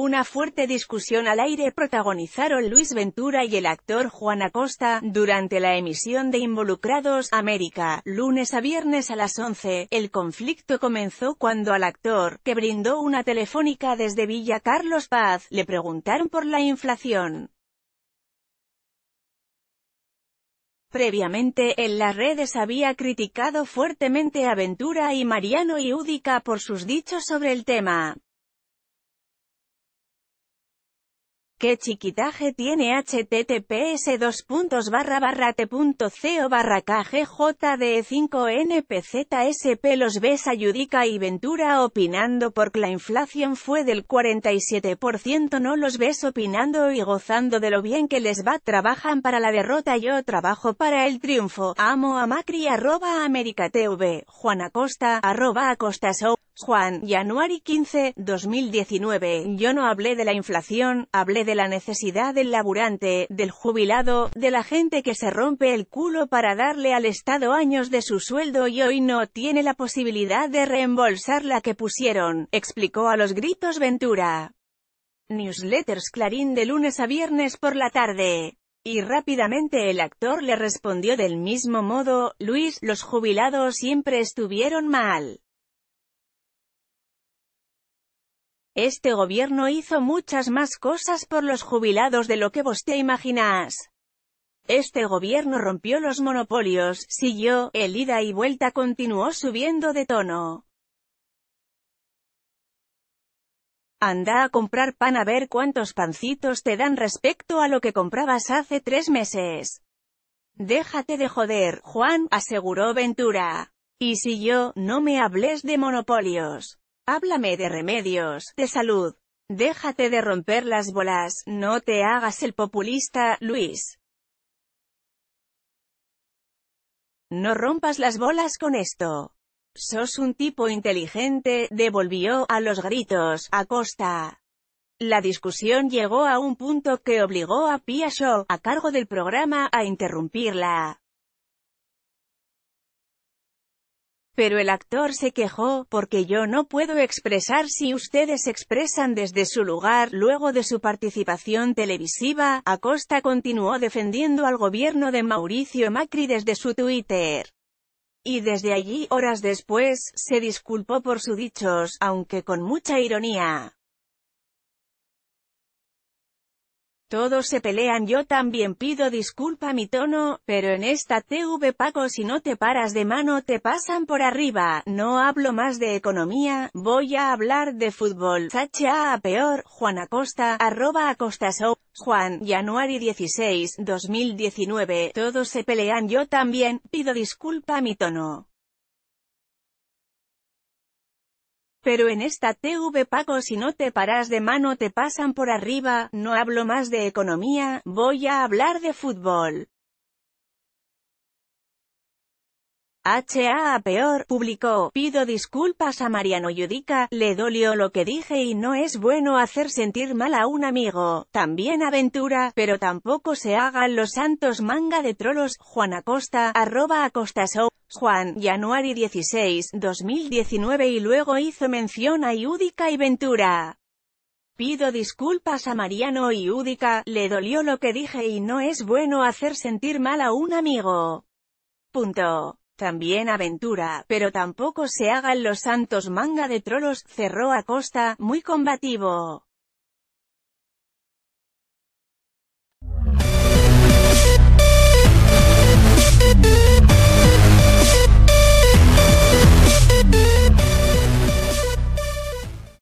una fuerte discusión al aire protagonizaron Luis Ventura y el actor Juan Acosta, durante la emisión de Involucrados, América, lunes a viernes a las 11. El conflicto comenzó cuando al actor, que brindó una telefónica desde Villa Carlos Paz, le preguntaron por la inflación. Previamente, en las redes había criticado fuertemente a Ventura y Mariano y Údica por sus dichos sobre el tema. ¿Qué chiquitaje tiene https t.co barra kgjd5npzsp los ves ayudica y Ventura opinando porque la inflación fue del 47% no los ves opinando y gozando de lo bien que les va trabajan para la derrota yo trabajo para el triunfo amo a Macri arroba América TV Juan Acosta arroba Acosta Juan, January 15, 2019. Yo no hablé de la inflación, hablé de la necesidad del laburante, del jubilado, de la gente que se rompe el culo para darle al Estado años de su sueldo y hoy no tiene la posibilidad de reembolsar la que pusieron, explicó a los gritos Ventura. Newsletters Clarín de lunes a viernes por la tarde. Y rápidamente el actor le respondió del mismo modo, Luis, los jubilados siempre estuvieron mal. Este gobierno hizo muchas más cosas por los jubilados de lo que vos te imaginás. Este gobierno rompió los monopolios, siguió, el ida y vuelta continuó subiendo de tono. Anda a comprar pan a ver cuántos pancitos te dan respecto a lo que comprabas hace tres meses. Déjate de joder, Juan, aseguró Ventura. Y si yo, no me hables de monopolios. Háblame de remedios, de salud. Déjate de romper las bolas, no te hagas el populista, Luis. No rompas las bolas con esto. Sos un tipo inteligente, devolvió a los gritos, costa La discusión llegó a un punto que obligó a Pia Shaw, a cargo del programa, a interrumpirla. Pero el actor se quejó, porque yo no puedo expresar si ustedes expresan desde su lugar, luego de su participación televisiva, Acosta continuó defendiendo al gobierno de Mauricio Macri desde su Twitter. Y desde allí, horas después, se disculpó por sus dichos, aunque con mucha ironía. Todos se pelean yo también pido disculpa mi tono, pero en esta TV pago si no te paras de mano te pasan por arriba, no hablo más de economía, voy a hablar de fútbol, Sacha a peor, Juan Acosta, arroba Acosta Show, Juan, January 16, 2019, todos se pelean yo también, pido disculpa mi tono. Pero en esta TV pago si no te paras de mano te pasan por arriba, no hablo más de economía, voy a hablar de fútbol. H.A. Peor, publicó, pido disculpas a Mariano Yudica, le dolió lo que dije y no es bueno hacer sentir mal a un amigo, también aventura, pero tampoco se hagan los santos manga de trolos, Juan Acosta, arroba acostashow, Juan, January 16, 2019 y luego hizo mención a Yudica y Ventura. Pido disculpas a Mariano y le dolió lo que dije y no es bueno hacer sentir mal a un amigo. Punto también aventura, pero tampoco se hagan los santos manga de trolos, cerró a costa, muy combativo.